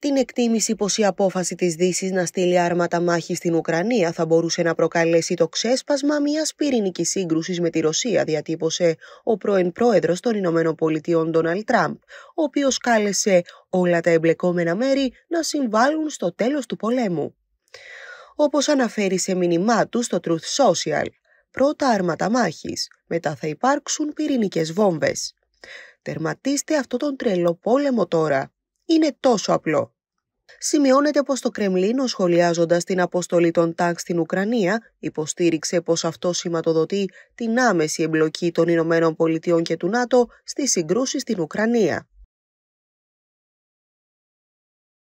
την εκτίμηση πως η απόφαση της δύσης να στείλει άρματα μάχη στην Ουκρανία θα μπορούσε να προκαλέσει το ξέσπασμα μιας πυρηνικής σύγκρουσης με τη Ρωσία διατύπωσε ο πρώην πρόεδρος των Ηνωμένων Πολιτειών Ντόναλτ Τραμπ, ο οποίος κάλεσε όλα τα εμπλεκόμενα μέρη να συμβάλλουν στο τέλος του πολέμου. Όπως αναφέρει σε μήνυμά του στο Truth Social, πρώτα άρματα μάχης, μετά θα υπάρξουν πυρηνικές βόμβες. Τερματίστε αυτό τον τρελό πόλεμο τώρα, είναι τόσο απλό. Σημειώνεται πως το Κρεμλίνο σχολιάζοντας την αποστολή των τάγκ στην Ουκρανία υποστήριξε πως αυτό σηματοδοτεί την άμεση εμπλοκή των Ηνωμένων Πολιτειών και του ΝΑΤΟ στις συγκρούσεις στην Ουκρανία.